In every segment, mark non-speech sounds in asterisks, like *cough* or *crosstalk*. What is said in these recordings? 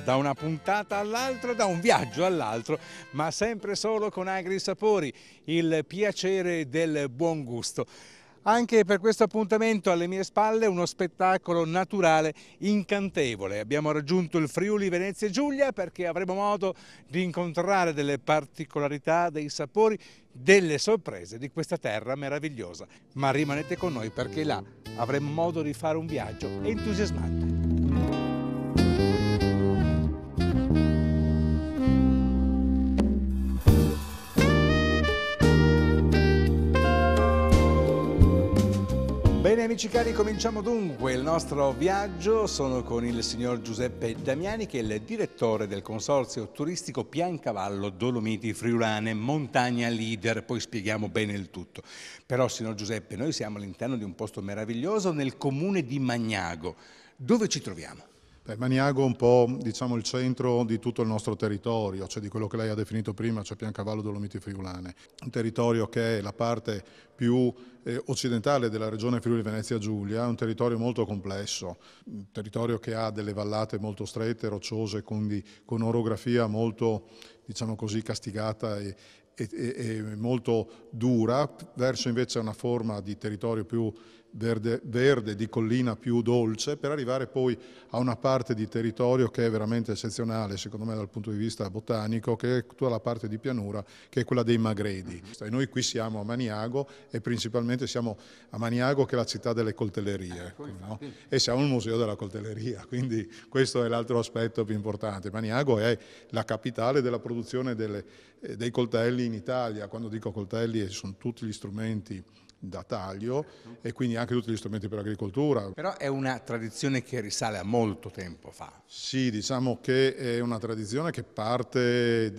da, una puntata all'altra, da un viaggio all'altro, ma sempre solo con agri sapori, il piacere del buon gusto. Anche per questo appuntamento alle mie spalle uno spettacolo naturale incantevole. Abbiamo raggiunto il Friuli Venezia Giulia perché avremo modo di incontrare delle particolarità, dei sapori, delle sorprese di questa terra meravigliosa. Ma rimanete con noi perché là avremo modo di fare un viaggio entusiasmante. amici cari, cominciamo dunque il nostro viaggio. Sono con il signor Giuseppe Damiani, che è il direttore del consorzio turistico Piancavallo Dolomiti Friulane, montagna leader. Poi spieghiamo bene il tutto. Però, signor Giuseppe, noi siamo all'interno di un posto meraviglioso nel comune di Magnago. Dove ci troviamo? Beh, Maniago è un po' diciamo, il centro di tutto il nostro territorio, cioè di quello che lei ha definito prima, cioè Piancavallo Dolomiti Friulane, un territorio che è la parte più eh, occidentale della regione Friuli Venezia Giulia, un territorio molto complesso, un territorio che ha delle vallate molto strette, rocciose, quindi con orografia molto diciamo così, castigata e, e, e molto dura, verso invece una forma di territorio più verde, verde, di collina più dolce, per arrivare poi a una parte di territorio che è veramente eccezionale, secondo me dal punto di vista botanico, che è tutta la parte di pianura, che è quella dei Magredi. Mm-hmm. E noi qui siamo a Maniago e principalmente siamo a Maniago che è la città delle coltellerie, ecco, no? e siamo il museo della coltelleria, quindi questo è l'altro aspetto più importante. Maniago è la capitale della produzione delle, eh, dei coltelli in Italia, quando dico coltelli eh, sono tutti gli strumenti da taglio e quindi anche tutti gli strumenti per l'agricoltura. Però è una tradizione che risale a molto tempo fa. Sì, diciamo che è una tradizione che parte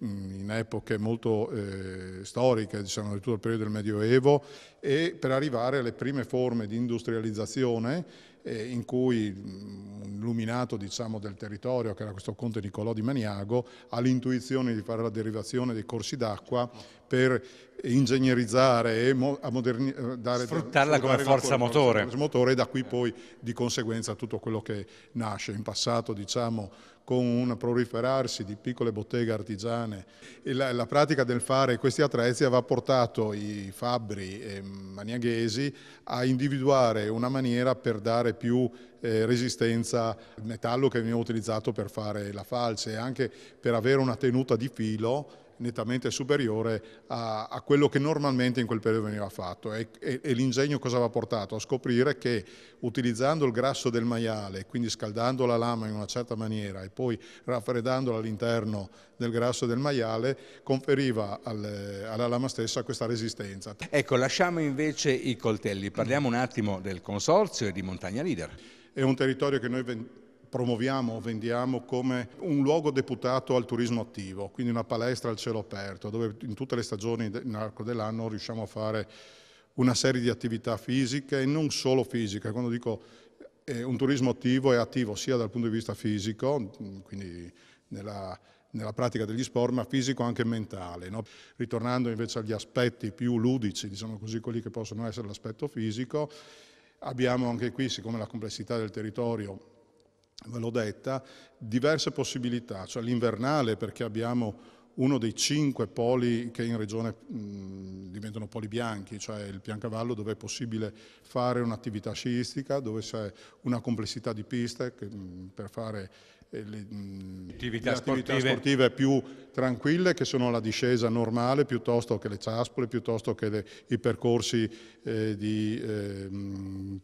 in epoche molto eh, storiche, diciamo di tutto il periodo del Medioevo e per arrivare alle prime forme di industrializzazione eh, in cui un illuminato diciamo, del territorio, che era questo conte Niccolò di Maniago, ha l'intuizione di fare la derivazione dei corsi d'acqua per ingegnerizzare e mo moderni- eh, dare, sfruttarla come forza motore. forza motore. Da qui poi di conseguenza tutto quello che nasce in passato, diciamo, con un proliferarsi di piccole botteghe artigiane. La, la, pratica del fare questi attrezzi aveva portato i fabbri eh, maniaghesi a individuare una maniera per dare più eh, resistenza al metallo che veniva utilizzato per fare la falce e anche per avere una tenuta di filo nettamente superiore a, a, quello che normalmente in quel periodo veniva fatto e, e, e l'ingegno cosa aveva portato? A scoprire che utilizzando il grasso del maiale, quindi scaldando la lama in una certa maniera e poi raffreddandola all'interno del grasso del maiale, conferiva al, alla lama stessa questa resistenza. Ecco, lasciamo invece i coltelli, parliamo un attimo del consorzio e di Montagna Leader. È un territorio che noi promuoviamo, o vendiamo come un luogo deputato al turismo attivo, quindi una palestra al cielo aperto, dove in tutte le stagioni nell'arco dell'anno riusciamo a fare una serie di attività fisiche e non solo fisiche. Quando dico eh, un turismo attivo è attivo sia dal punto di vista fisico, mm, quindi nella, nella pratica degli sport, ma fisico anche mentale. No? Ritornando invece agli aspetti più ludici, diciamo così, quelli che possono essere l'aspetto fisico, abbiamo anche qui, siccome la complessità del territorio ve l'ho detta, diverse possibilità, cioè l'invernale perché abbiamo uno dei cinque poli che in regione mh, diventano poli bianchi, cioè il Piancavallo dove è possibile fare un'attività sciistica, dove c'è una complessità di piste che, mh, per fare le, le attività, sportive. sportive. più tranquille che sono la discesa normale piuttosto che le ciaspole, piuttosto che le, i percorsi eh, di, eh,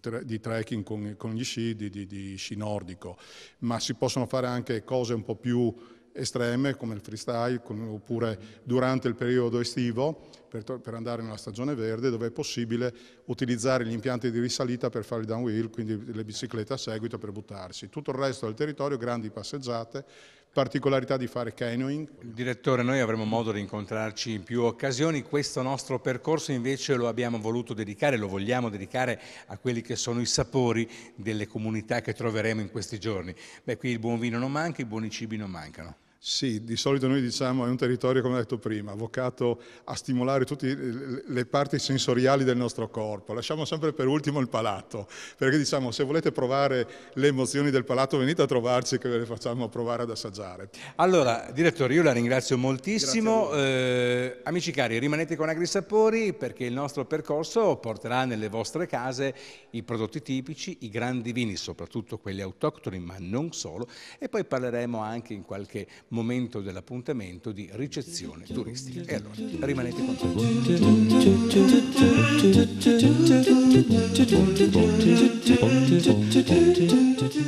tre, di, trekking con, con gli sci, di, di, di sci nordico, ma si possono fare anche cose un po' più estreme come il freestyle oppure durante il periodo estivo per, per, andare nella stagione verde dove è possibile utilizzare gli impianti di risalita per fare il downwheel, quindi le biciclette a seguito per buttarsi. Tutto il resto del territorio, grandi passeggiate, particolarità di fare canyoning. Direttore, noi avremo modo di incontrarci in più occasioni, questo nostro percorso invece lo abbiamo voluto dedicare, lo vogliamo dedicare a quelli che sono i sapori delle comunità che troveremo in questi giorni. Beh, qui il buon vino non manca, i buoni cibi non mancano. Sì, di solito noi diciamo è un territorio, come ho detto prima, avvocato a stimolare tutte le parti sensoriali del nostro corpo. Lasciamo sempre per ultimo il palato, perché diciamo se volete provare le emozioni del palato venite a trovarci che ve le facciamo provare ad assaggiare. Allora, direttore, io la ringrazio moltissimo. Eh, amici cari, rimanete con AgriSapori perché il nostro percorso porterà nelle vostre case i prodotti tipici, i grandi vini, soprattutto quelli autoctoni, ma non solo, e poi parleremo anche in qualche momento dell'appuntamento di ricezione turistica. E allora rimanete con noi.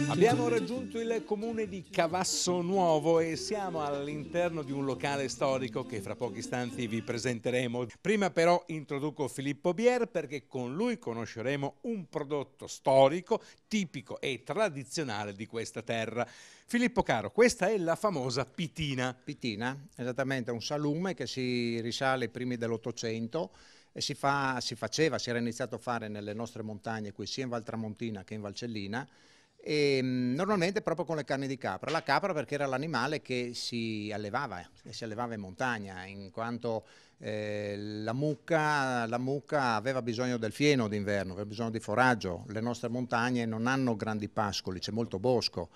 Abbiamo raggiunto il comune di Cavasso Nuovo e siamo all'interno di un locale storico che fra pochi istanti vi presenteremo. Prima però introduco Filippo Bier perché con lui conosceremo un prodotto storico tipico e tradizionale di questa terra. Filippo Caro, questa è la famosa pitina. Pitina, esattamente, un salume che si risale ai primi dell'Ottocento e si, fa, si faceva, si era iniziato a fare nelle nostre montagne qui, sia in Valtramontina che in Valcellina, e, ehm, normalmente proprio con le carni di capra. La capra perché era l'animale che si allevava, e si allevava in montagna, in quanto eh, la, mucca, la, mucca, aveva bisogno del fieno d'inverno, aveva bisogno di foraggio, le nostre montagne non hanno grandi pascoli, c'è molto bosco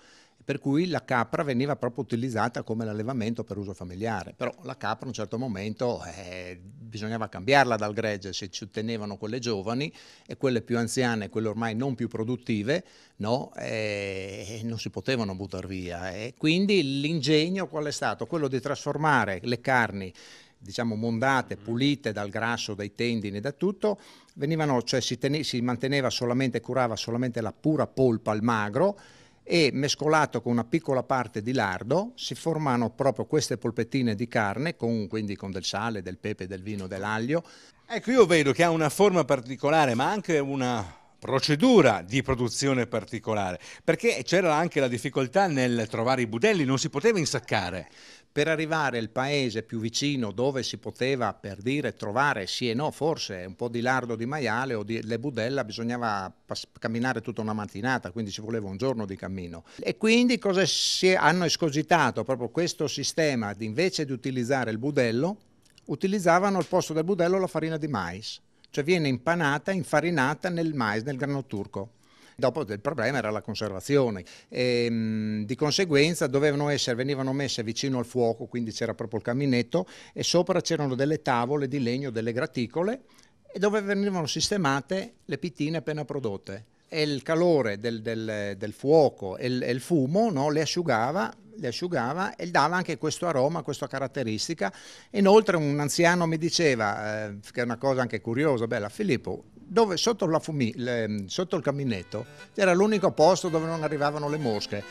per cui la capra veniva proprio utilizzata come l'allevamento per uso familiare, però la capra a un certo momento eh, bisognava cambiarla dal gregge, se ci ottenevano quelle giovani e quelle più anziane, quelle ormai non più produttive, no? eh, non si potevano buttare via. E quindi l'ingegno qual è stato? Quello di trasformare le carni diciamo mondate, mm. pulite dal grasso, dai tendini, da tutto, venivano, cioè si, si manteneva solamente, curava solamente la pura polpa, al magro, e mescolato con una piccola parte di lardo si formano proprio queste polpettine di carne, con, quindi con del sale, del pepe, del vino, dell'aglio. Ecco, io vedo che ha una forma particolare, ma anche una procedura di produzione particolare, perché c'era anche la difficoltà nel trovare i budelli, non si poteva insaccare. Per arrivare al paese più vicino dove si poteva, per dire, trovare sì e no, forse un po' di lardo di maiale o di le budella, bisognava camminare tutta una mattinata, quindi ci voleva un giorno di cammino. E quindi cosa si hanno escogitato? Proprio questo sistema, di, invece di utilizzare il budello, utilizzavano al posto del budello la farina di mais cioè viene impanata, infarinata nel mais, nel grano turco. Dopo il problema era la conservazione, e, ehm, di conseguenza dovevano essere, venivano messe vicino al fuoco, quindi c'era proprio il caminetto, e sopra c'erano delle tavole di legno, delle graticole, e dove venivano sistemate le pittine appena prodotte. E il calore del, del, del fuoco e il, e il fumo no, le asciugava le asciugava e dava anche questo aroma, questa caratteristica. Inoltre un anziano mi diceva, eh, che è una cosa anche curiosa, bella, Filippo, dove sotto, fumi, le, sotto il caminetto era l'unico posto dove non arrivavano le mosche.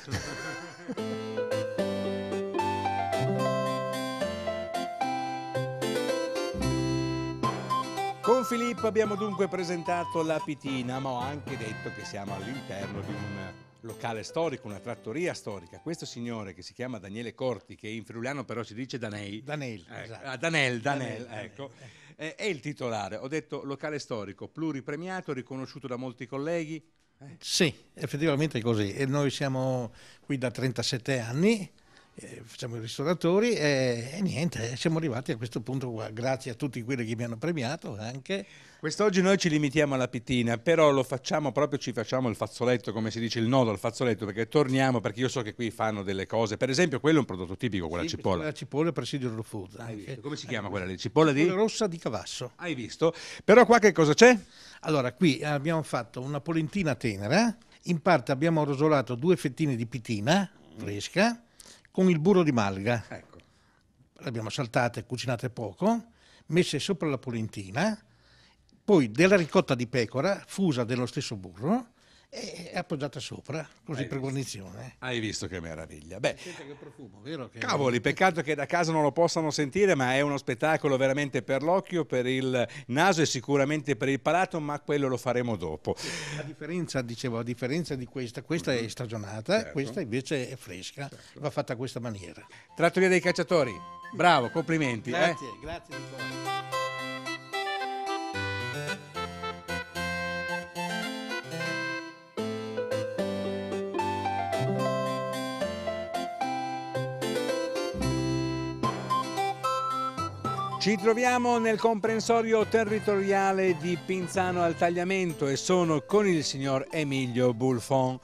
*laughs* Con Filippo abbiamo dunque presentato la pitina, ma ho anche detto che siamo all'interno di un locale storico, una trattoria storica. Questo signore che si chiama Daniele Corti, che in friuliano però si dice Danei. Danel, eh, esatto. Ah, Danel, Danel, Danel, ecco. Eh. eh, è il titolare, ho detto locale storico, pluripremiato, riconosciuto da molti colleghi. Eh. Sì, effettivamente è così. E noi siamo qui da 37 anni eh, facciamo i ristoratori e, e, niente, siamo arrivati a questo punto qua. Grazie a tutti quelli che mi hanno premiato anche. Quest'oggi noi ci limitiamo alla pitina, però lo facciamo proprio, ci facciamo il fazzoletto, come si dice, il nodo al fazzoletto, perché torniamo, perché io so che qui fanno delle cose, per esempio quello è un prodotto tipico, quella sì, cipolla. La cipolla presidio lo food. Come si chiama quella lì? Cipolla di? rossa di Cavasso. Hai visto? Però qua che cosa c'è? Allora, qui abbiamo fatto una polentina tenera, in parte abbiamo rosolato due fettine di pitina fresca, con il burro di malga. Ecco. L'abbiamo saltate, cucinate poco, messe sopra la polentina, poi della ricotta di pecora, fusa dello stesso burro, è appoggiata sopra, così Hai per guarnizione. Eh. Hai visto che meraviglia. Beh, che profumo, che cavoli, peccato che da casa non lo possano sentire, ma è uno spettacolo veramente per l'occhio, per il naso e sicuramente per il palato, ma quello lo faremo dopo. A differenza, dicevo, a differenza di questa, questa è mm-hmm. stagionata, certo. questa invece è fresca, certo. va fatta a questa maniera. Trattoria dei cacciatori, bravo, complimenti. Eh. Grazie, eh. grazie di cuore. Ci troviamo nel comprensorio territoriale di Pinzano al Tagliamento e sono con il signor Emilio Bulfon.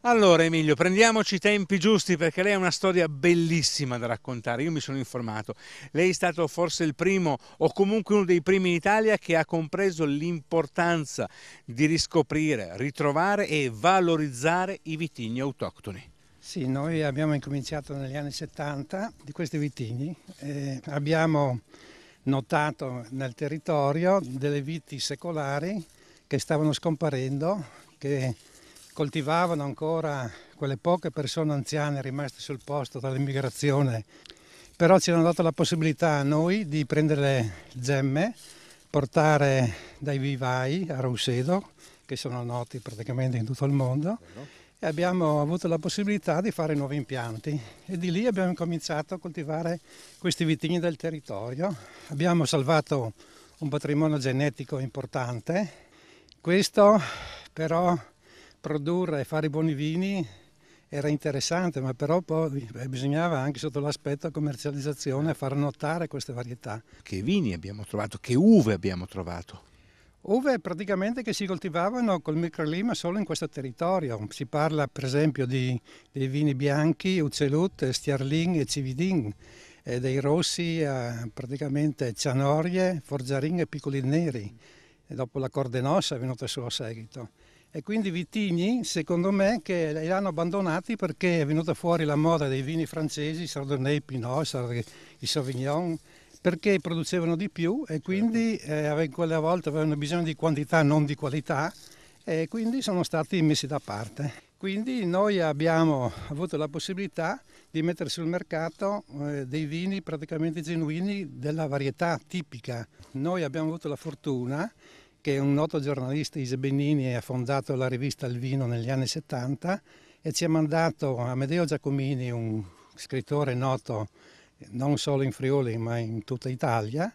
Allora Emilio, prendiamoci i tempi giusti perché lei ha una storia bellissima da raccontare, io mi sono informato. Lei è stato forse il primo o comunque uno dei primi in Italia che ha compreso l'importanza di riscoprire, ritrovare e valorizzare i vitigni autoctoni. Sì, noi abbiamo incominciato negli anni 70 di questi vitigni, eh, abbiamo notato nel territorio delle viti secolari che stavano scomparendo, che coltivavano ancora quelle poche persone anziane rimaste sul posto dall'immigrazione, però ci hanno dato la possibilità a noi di prendere le gemme, portare dai vivai a Rosedo, che sono noti praticamente in tutto il mondo, e abbiamo avuto la possibilità di fare nuovi impianti e di lì abbiamo cominciato a coltivare questi vitigni del territorio. Abbiamo salvato un patrimonio genetico importante. Questo però produrre e fare i buoni vini era interessante, ma però poi eh, bisognava anche sotto l'aspetto commercializzazione far notare queste varietà. Che vini abbiamo trovato, che uve abbiamo trovato? uve praticamente che si coltivavano col microclima solo in questo territorio. Si parla per esempio di, dei vini bianchi, Uccelut, Stiarling e Cividin, e dei rossi eh, praticamente Cianorie, Forzarin e Piccoli Neri. E dopo la Cordenossa è venuta a suo seguito. E quindi vitigni, secondo me, che li hanno abbandonati perché è venuta fuori la moda dei vini francesi, Chardonnay, Pinot, i Sauvignon, perché producevano di più e certo. quindi eh, quella volta avevano bisogno di quantità non di qualità e quindi sono stati messi da parte. Quindi noi abbiamo avuto la possibilità di mettere sul mercato eh, dei vini praticamente genuini della varietà tipica. Noi abbiamo avuto la fortuna che un noto giornalista Ise Isebenini ha fondato la rivista Il Vino negli anni 70 e ci ha mandato Amedeo Giacomini, un scrittore noto non solo in Friuli ma in tutta Italia,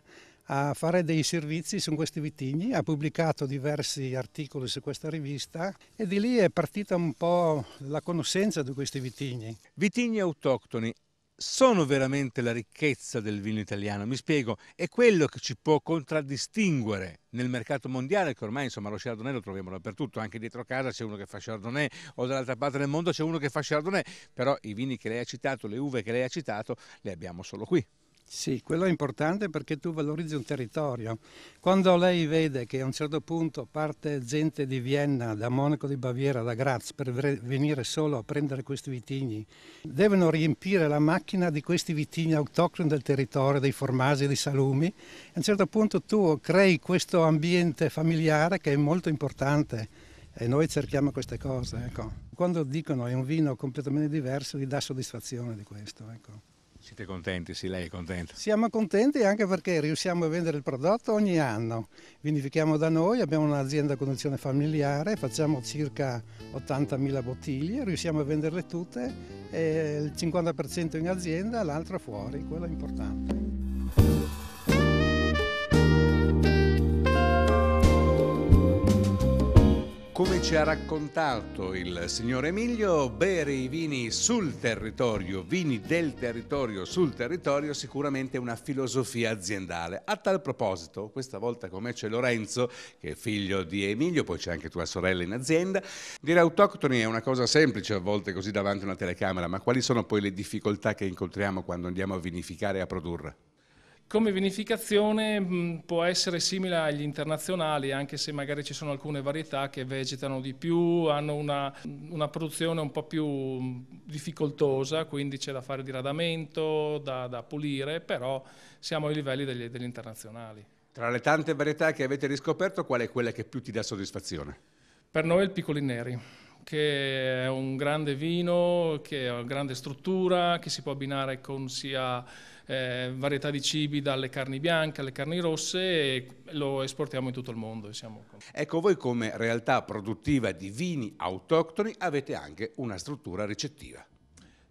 a fare dei servizi su questi vitigni, ha pubblicato diversi articoli su questa rivista e di lì è partita un po' la conoscenza di questi vitigni. Vitigni autoctoni, sono veramente la ricchezza del vino italiano. Mi spiego, è quello che ci può contraddistinguere nel mercato mondiale, che ormai insomma lo Chardonnay lo troviamo dappertutto, anche dietro casa c'è uno che fa Chardonnay o dall'altra parte del mondo c'è uno che fa Chardonnay, però i vini che lei ha citato, le uve che lei ha citato, le abbiamo solo qui. Sì, quello è importante perché tu valorizzi un territorio. Quando lei vede che a un certo punto parte gente di Vienna, da Monaco di Baviera, da Graz, per venire solo a prendere questi vitigni, devono riempire la macchina di questi vitigni autoctoni del territorio, dei formaggi, dei salumi. A un certo punto tu crei questo ambiente familiare che è molto importante e noi cerchiamo queste cose. Ecco. Quando dicono è un vino completamente diverso, gli dà soddisfazione di questo. Ecco. Siete contenti? Sì, lei è contenta. Siamo contenti anche perché riusciamo a vendere il prodotto ogni anno. Vinifichiamo da noi, abbiamo un'azienda a conduzione familiare, facciamo circa 80.000 bottiglie, riusciamo a venderle tutte, il 50% in azienda, l'altro fuori, quello è importante. Come ci ha raccontato il signor Emilio, bere i vini sul territorio, vini del territorio sul territorio, sicuramente è una filosofia aziendale. A tal proposito, questa volta con me c'è Lorenzo, che è figlio di Emilio, poi c'è anche tua sorella in azienda. Dire autoctoni è una cosa semplice a volte così davanti a una telecamera, ma quali sono poi le difficoltà che incontriamo quando andiamo a vinificare e a produrre? Come vinificazione mh, mm, può essere simile agli internazionali, anche se magari ci sono alcune varietà che vegetano di più, hanno una, una produzione un po' più mm, difficoltosa, quindi c'è da fare diradamento, da, da pulire, però siamo ai livelli degli, degli internazionali. Tra le tante varietà che avete riscoperto, qual è quella che più ti dà soddisfazione? Per noi il Piccolin Neri che è un grande vino, che ha una grande struttura, che si può abbinare con sia eh, varietà di cibi dalle carni bianche alle carni rosse e lo esportiamo in tutto il mondo. Siamo... Ecco, voi come realtà produttiva di vini autoctoni avete anche una struttura ricettiva.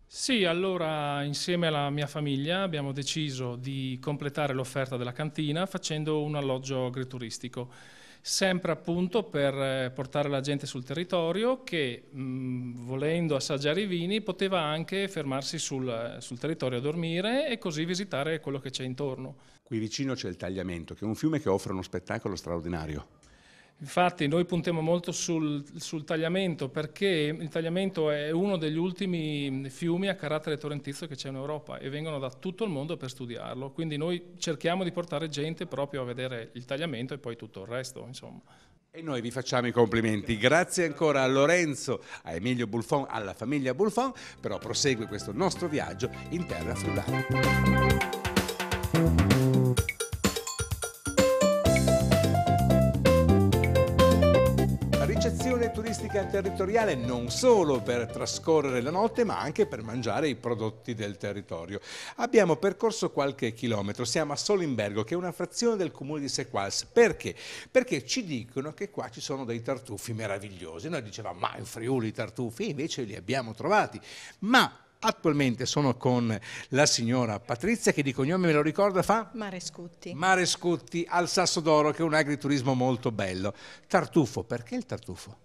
Sì, allora insieme alla mia famiglia abbiamo deciso di completare l'offerta della cantina facendo un alloggio agrituristico sempre appunto per eh, portare la gente sul territorio che mh, volendo assaggiare i vini poteva anche fermarsi sul, sul territorio a dormire e così visitare quello che c'è intorno. Qui vicino c'è il Tagliamento, che è un fiume che offre uno spettacolo straordinario. Infatti noi puntiamo molto sul, sul, tagliamento perché il tagliamento è uno degli ultimi fiumi a carattere torrentizio che c'è in Europa e vengono da tutto il mondo per studiarlo, quindi noi cerchiamo di portare gente proprio a vedere il tagliamento e poi tutto il resto. Insomma. E noi vi facciamo i complimenti. Grazie ancora a Lorenzo, a Emilio Bulfon, alla famiglia Bulfon, però prosegue questo nostro viaggio in terra friulana. politica territoriale non solo per trascorrere la notte ma anche per mangiare i prodotti del territorio. Abbiamo percorso qualche chilometro, siamo a Solimbergo che è una frazione del comune di Sequals. Perché? Perché ci dicono che qua ci sono dei tartufi meravigliosi. Noi dicevamo ma in Friuli i tartufi invece li abbiamo trovati. Ma Attualmente sono con la signora Patrizia che di cognome me lo ricorda fa? Marescutti. Marescutti al Sasso d'Oro che è un agriturismo molto bello. Tartufo, perché il tartufo?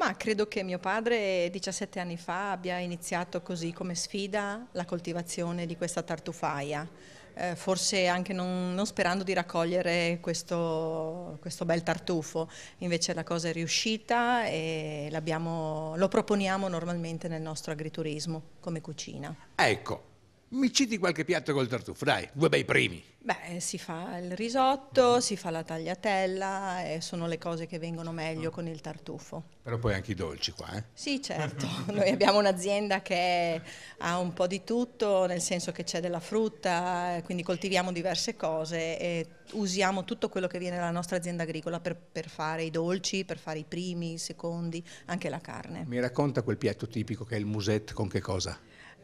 Ma credo che mio padre 17 anni fa abbia iniziato così come sfida la coltivazione di questa tartufaia, eh, forse anche non, non, sperando di raccogliere questo, questo, bel tartufo, invece la cosa è riuscita e lo proponiamo normalmente nel nostro agriturismo come cucina. Ecco, mi citi qualche piatto col tartufo, dai, due bei primi. Beh, si fa il risotto, si fa la tagliatella, eh, sono le cose che vengono meglio ah. con il tartufo. Però poi anche i dolci qua, eh? Sì, certo. *laughs* Noi abbiamo un'azienda che ha un po' di tutto, nel senso che c'è della frutta, quindi coltiviamo diverse cose e usiamo tutto quello che viene dalla nostra azienda agricola per, per fare i dolci, per fare i primi, i secondi, anche la carne. Mi racconta quel piatto tipico che è il muset con che cosa?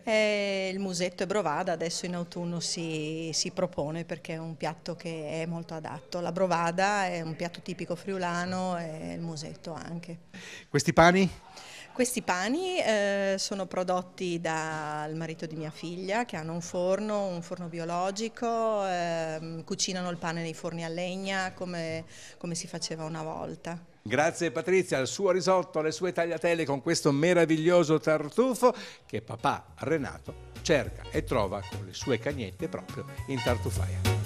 Eh, il musetto e brovada adesso in autunno si, si, propone perché è un piatto che è molto adatto. La brovada è un piatto tipico friulano e il musetto anche. Questi pani? Questi pani eh, sono prodotti dal marito di mia figlia che hanno un forno, un forno biologico, eh, cucinano il pane nei forni a legna come, come si faceva una volta. Grazie Patrizia al suo risotto, alle sue tagliatelle con questo meraviglioso tartufo che papà Renato cerca e trova con le sue cagnette proprio in tartufaia.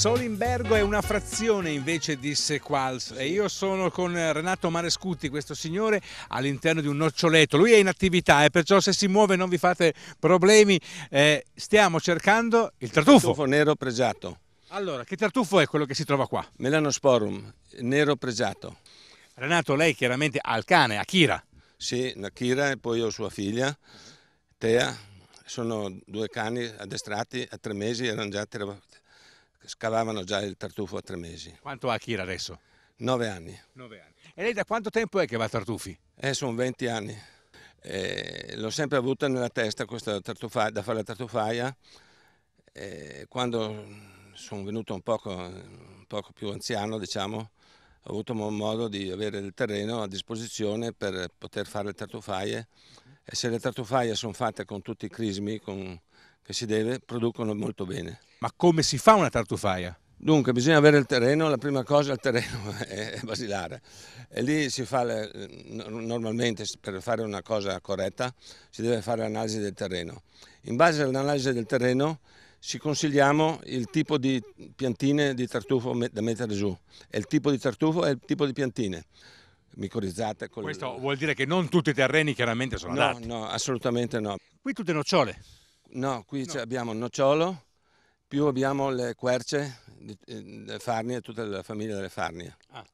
Solimbergo è una frazione invece di Sequals e io sono con Renato Marescuti, questo signore, all'interno di un noccioletto. Lui è in attività e eh, perciò se si muove non vi fate problemi. Eh, stiamo cercando il tartufo. Tartufo nero pregiato. Allora, che tartufo è quello che si trova qua? Melanosporum, nero pregiato. Renato, lei chiaramente ha il cane, Akira. Sì, Akira e poi ho sua figlia, Tea. Sono due cani addestrati a tre mesi, erano già terapeuti scavavano già il tartufo a tre mesi. Quanto ha Kira adesso? Nove anni. Nove anni. E lei da quanto tempo è che va a tartufi? Eh, sono 20 anni. Eh, l'ho sempre avuta nella testa questa tartufaia, da fare la tartufaia. Eh, quando sono venuto un poco, un poco più anziano, diciamo, ho avuto modo di avere il terreno a disposizione per poter fare le tartufaie. E se le tartufaie sono fatte con tutti i crismi con, che si deve, producono molto bene. Ma come si fa una tartufaia? Dunque, bisogna avere il terreno, la prima cosa il terreno *laughs* è basilare. E lì si fa, le, normalmente per fare una cosa corretta, si deve fare l'analisi del terreno. In base all'analisi del terreno ci consigliamo il tipo di piantine di tartufo da mettere giù, e il tipo di tartufo e il tipo di piantine micorizzate. Con Questo vuol dire che non tutti i terreni chiaramente sono no, adatti? No, assolutamente no. Qui tutte nocciole? No, qui no. abbiamo nocciolo, più abbiamo le querce, eh, le farnie, tutta la famiglia delle farnie. Ah.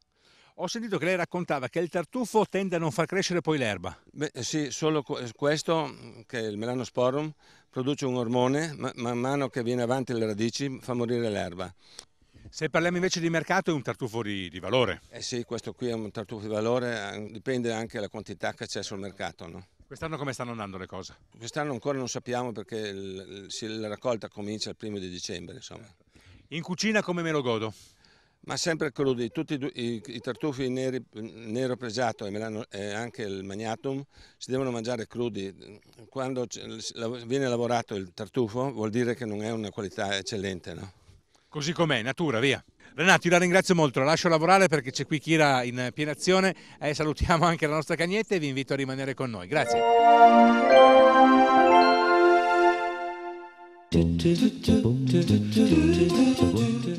Ho sentito che lei raccontava che il tartufo tende a non far crescere poi l'erba. Beh, sì, solo questo, che è il melanosporum, produce un ormone, ma man mano che viene avanti le radici fa morire l'erba. Se parliamo invece di mercato è un tartufo di, di valore. Eh sì, questo qui è un tartufo di valore, eh, dipende anche dalla quantità che c'è sul mercato. No? Quest'anno come stanno andando le cose? Quest'anno ancora non sappiamo perché la raccolta comincia il primo di dicembre. Insomma. In cucina come me lo godo? Ma sempre crudi, tutti i, i tartufi neri, nero pregiato e, melano, e, anche il magnatum si devono mangiare crudi. Quando viene lavorato il tartufo vuol dire che non è una qualità eccellente. No? Così com'è, natura, via. Renato, io la ringrazio molto, la lascio lavorare perché c'è qui Kira in piena azione e eh, salutiamo anche la nostra cagnetta e vi invito a rimanere con noi. Grazie.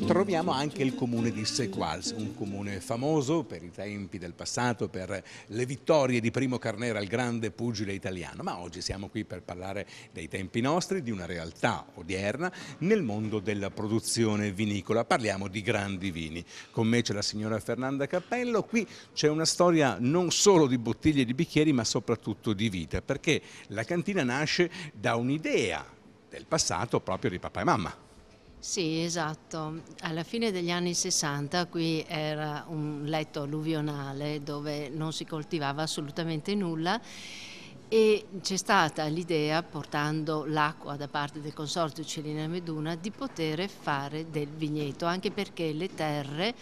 Troviamo anche il comune di Sequals, un comune famoso per i tempi del passato, per le vittorie di Primo Carnera, il grande pugile italiano, ma oggi siamo qui per parlare dei tempi nostri, di una realtà odierna nel mondo della produzione vinicola. Parliamo di grandi vini. Con me c'è la signora Fernanda Cappello, qui c'è una storia non solo di bottiglie e di bicchieri, ma soprattutto di vita, perché la cantina nasce da un'idea del passato proprio di papà e mamma. Sì, esatto. Alla fine degli anni 60 qui era un letto alluvionale dove non si coltivava assolutamente nulla e c'è stata l'idea, portando l'acqua da parte del consorzio Celina Meduna, di poter fare del vigneto, anche perché le terre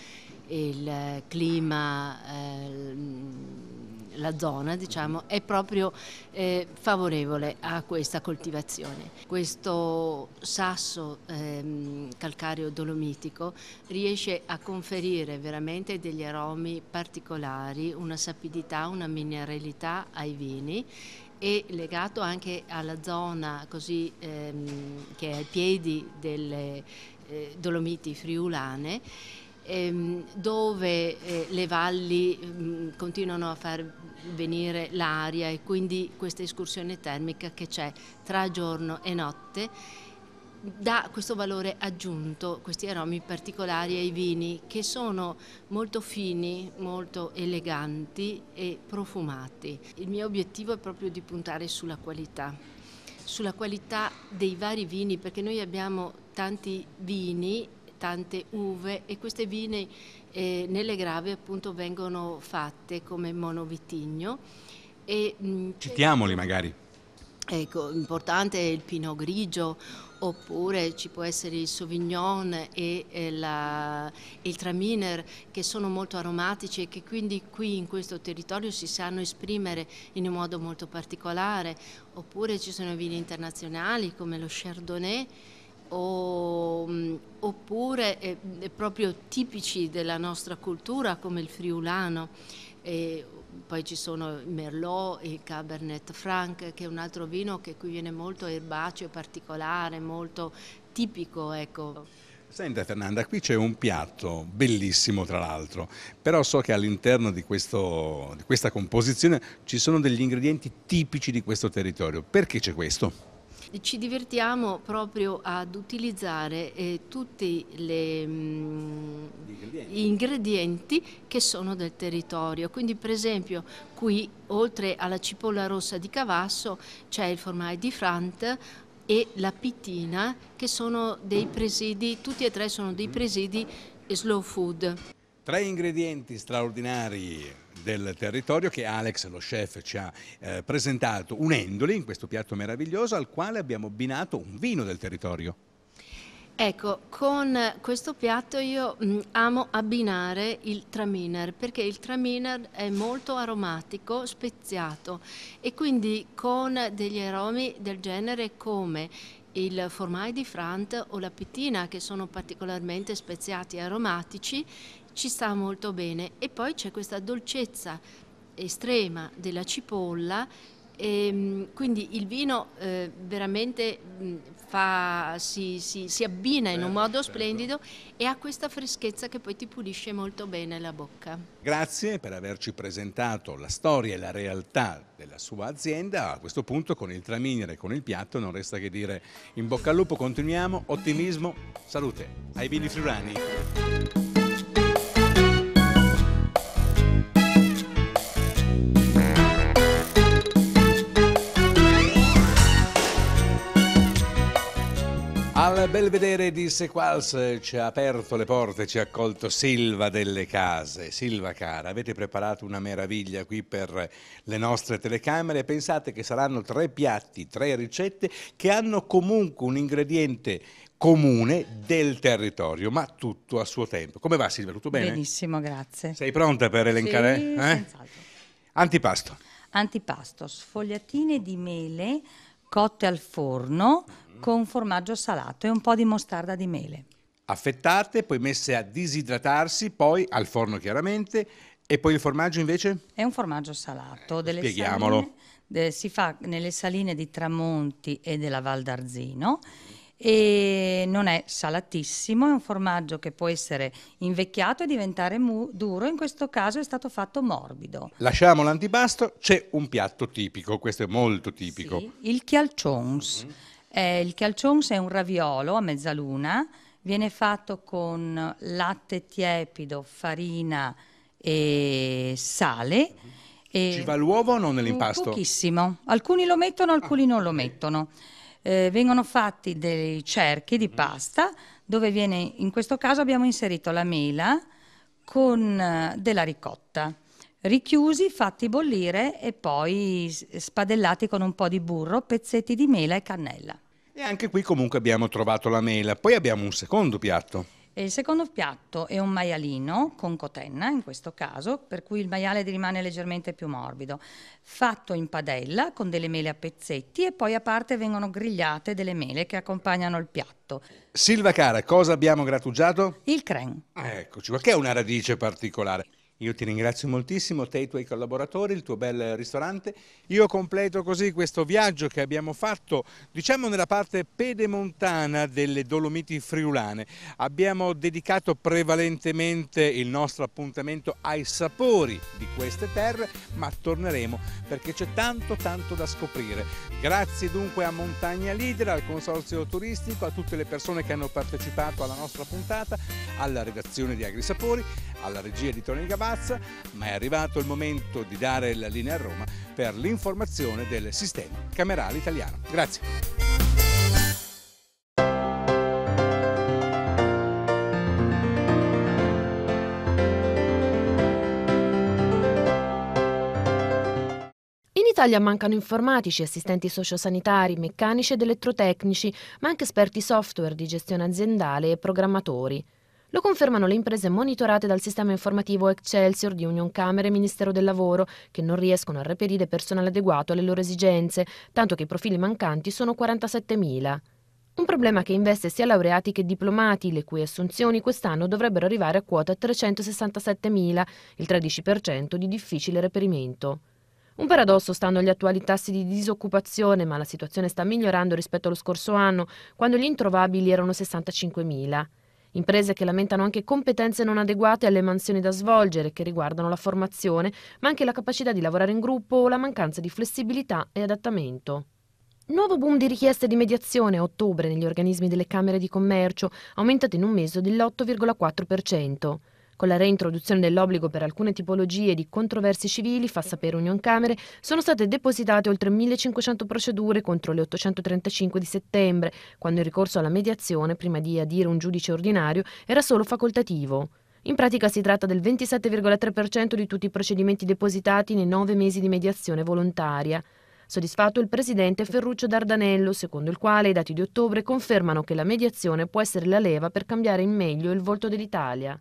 il clima, eh, la zona diciamo, è proprio eh, favorevole a questa coltivazione. Questo sasso eh, calcareo dolomitico riesce a conferire veramente degli aromi particolari, una sapidità, una mineralità ai vini e legato anche alla zona così, ehm, che è ai piedi delle eh, Dolomiti friulane ehm, dove eh, le valli mh, mm, continuano a far venire l'aria e quindi questa escursione termica che c'è tra giorno e notte dà questo valore aggiunto, questi aromi particolari ai vini che sono molto fini, molto eleganti e profumati. Il mio obiettivo è proprio di puntare sulla qualità, sulla qualità dei vari vini perché noi abbiamo tanti vini tante uve e queste vine eh, nelle gravi appunto vengono fatte come monovitigno. E, mh, mm, Citiamoli magari. Ecco, importante è il pino grigio oppure ci può essere il Sauvignon e, e eh, la, il Traminer che sono molto aromatici e che quindi qui in questo territorio si sanno esprimere in un modo molto particolare, oppure ci sono vini internazionali come lo Chardonnay o, mm, oppure eh, eh, proprio tipici della nostra cultura come il friulano. E poi ci sono il Merlot il Cabernet Franc, che è un altro vino che qui viene molto erbaceo, particolare, molto tipico. Ecco. Senta Fernanda, qui c'è un piatto bellissimo tra l'altro, però so che all'interno di, di questa composizione ci sono degli ingredienti tipici di questo territorio. Perché c'è questo? Ci divertiamo proprio ad utilizzare eh, tutti le, mh, mm, gli ingredienti che sono del territorio. Quindi per esempio qui oltre alla cipolla rossa di Cavasso c'è il formaggio di Frant, e la Pitina, che sono dei presidi, tutti e tre sono dei mm. presidi slow food. Tre ingredienti straordinari del territorio che Alex, lo chef, ci ha eh, presentato unendoli in questo piatto meraviglioso al quale abbiamo abbinato un vino del territorio. Ecco, con questo piatto io mh, mm, amo abbinare il traminer perché il traminer è molto aromatico, speziato e quindi con degli aromi del genere come il formaggio di Frant o la pitina che sono particolarmente speziati e aromatici ci sta molto bene. E poi c'è questa dolcezza estrema della cipolla e, ehm, quindi il vino eh, veramente mm, fa, si, si, si, abbina certo, in un certo, modo certo. splendido e ha questa freschezza che poi ti pulisce molto bene la bocca. Grazie per averci presentato la storia e la realtà della sua azienda. A questo punto con il tramignere e con il piatto non resta che dire in bocca al lupo, continuiamo, ottimismo, salute ai vini friulani. Belvedere di Sequals eh, ci ha aperto le porte, ci ha accolto Silva delle Case. Silva cara, avete preparato una meraviglia qui per le nostre telecamere. Pensate che saranno tre piatti, tre ricette che hanno comunque un ingrediente comune del territorio, ma tutto a suo tempo. Come va Silvia? Tutto bene? Benissimo, grazie. Sei pronta per elencare? Sì, eh? Antipasto. Antipasto, sfogliatine di mele cotte al forno con formaggio salato e un po' di mostarda di mele. Affettate, poi messe a disidratarsi, poi al forno chiaramente. E poi il formaggio invece? È un formaggio salato. Eh, spieghiamolo. Saline, de, eh, si fa nelle saline di Tramonti e della Val d'Arzino e non è salatissimo, è un formaggio che può essere invecchiato e diventare mu- duro, in questo caso è stato fatto morbido. Lasciamo l'antipasto, c'è un piatto tipico, questo è molto tipico. Sì, il chialcions. Mm-hmm. Eh, il calcionce è un raviolo a mezzaluna, viene fatto con latte tiepido, farina e sale. E Ci va l'uovo o no mm, nell'impasto? Pochissimo, alcuni lo mettono, ah, alcuni ah, non lo okay. mettono. Eh, vengono fatti dei cerchi di mm. pasta dove viene, in questo caso abbiamo inserito la mela con eh, della ricotta richiusi, fatti bollire e poi spadellati con un po' di burro, pezzetti di mela e cannella. E anche qui comunque abbiamo trovato la mela. Poi abbiamo un secondo piatto. E il secondo piatto è un maialino con cotenna, in questo caso, per cui il maiale rimane leggermente più morbido, fatto in padella con delle mele a pezzetti e poi a parte vengono grigliate delle mele che accompagnano il piatto. Silva cara, cosa abbiamo grattugiato? Il creme. Ah, eccoci qua, che è una radice particolare. Io ti ringrazio moltissimo, te e i tuoi collaboratori, il tuo bel ristorante. Io completo così questo viaggio che abbiamo fatto, diciamo nella parte pedemontana delle Dolomiti friulane. Abbiamo dedicato prevalentemente il nostro appuntamento ai sapori di queste terre, ma torneremo perché c'è tanto tanto da scoprire. Grazie dunque a Montagna Leader, al Consorzio Turistico, a tutte le persone che hanno partecipato alla nostra puntata, alla redazione di Agrisapori, alla regia di Tony Gabbana, pazza, ma è arrivato il momento di dare la linea a Roma per l'informazione del sistema camerale italiano. Grazie. In Italia mancano informatici, assistenti sociosanitari, meccanici ed elettrotecnici, ma anche esperti software di gestione aziendale e programmatori. Lo confermano le imprese monitorate dal sistema informativo Excelsior di Union Camere e Ministero del Lavoro, che non riescono a reperire personale adeguato alle loro esigenze, tanto che i profili mancanti sono 47.000. Un problema che investe sia laureati che diplomati, le cui assunzioni quest'anno dovrebbero arrivare a quota 367.000, il 13% di difficile reperimento. Un paradosso stanno gli attuali tassi di disoccupazione, ma la situazione sta migliorando rispetto allo scorso anno, quando gli introvabili erano 65.000. Imprese che lamentano anche competenze non adeguate alle mansioni da svolgere che riguardano la formazione, ma anche la capacità di lavorare in gruppo o la mancanza di flessibilità e adattamento. Nuovo boom di richieste di mediazione a ottobre negli organismi delle Camere di Commercio, aumentate in un mese dell'8,4%. Con la reintroduzione dell'obbligo per alcune tipologie di controversie civili, fa sapere Union Camere, sono state depositate oltre 1500 procedure contro le 835 di settembre, quando il ricorso alla mediazione, prima di adire un giudice ordinario, era solo facoltativo. In pratica si tratta del 27,3% di tutti i procedimenti depositati nei nove mesi di mediazione volontaria. Soddisfatto il presidente Ferruccio Dardanello, secondo il quale i dati di ottobre confermano che la mediazione può essere la leva per cambiare in meglio il volto dell'Italia.